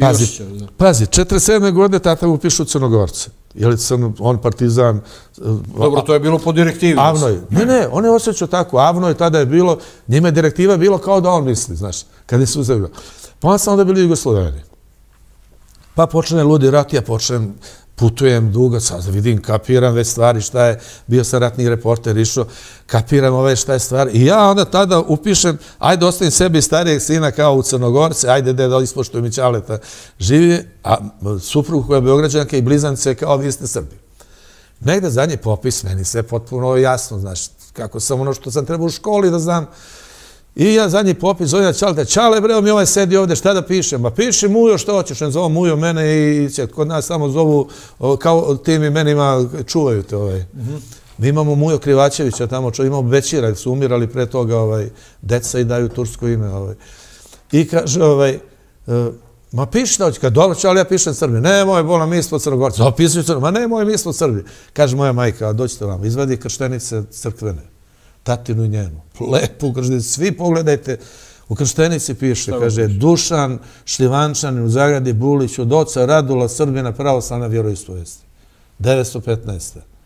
Pazi, pazi, 47. godine tata mu piše Crnogorce. Je li sam on partizan? Eh, Dobro, to je bilo po direktivi. Avnoj. Ne, ne, on je osjećao tako. Avnoj tada je bilo, njima je direktiva bilo kao da on misli, znaš, kada pa su uzeli. Pa on sam onda bili Jugoslovenije. Pa počne ludi rat, ja počnem putujem dugo, sad vidim, kapiram već stvari šta je, bio sam ratni reporter, išao, kapiram ove šta je stvari. I ja onda tada upišem, ajde ostavim sebi starijeg sina kao u Crnogorce, ajde deda, ispoštujem i Ćaleta, živi, a suprugu koja je beograđanka i blizance kao vi ste Srbi. Negde zadnji popis, meni sve potpuno jasno, znaš, kako sam ono što sam trebao u školi da znam, I ja zadnji popis zove na Čalete. Čale, bre, mi ovaj sedi ovde, šta da pišem? Ma pa piši Mujo što hoćeš, ne zovem Mujo mene i će kod nas samo zovu kao tim imenima čuvaju te ovaj. Mi imamo Mujo Krivačevića tamo, čo, imamo Bećira, su umirali pre toga, ovaj, deca i daju tursko ime. Ovaj. I kaže, ovaj, e, ma piši da hoće, kad dobro će, ali ja pišem Srbi. Ne, moj, bolam, mi smo Crnogorci. Ma, pisaju Crnogorci. Ma ne, moj, mi smo Srbi. Kaže moja majka, dođite vam, izvadi krštenice crkvene tatinu i njenu. Lepo u svi pogledajte, u Krštenici piše, kaže, Dušan Šlivančanin u Zagradi Bulić od oca Radula Srbina pravoslavna vjeroistovesti. 915. 915.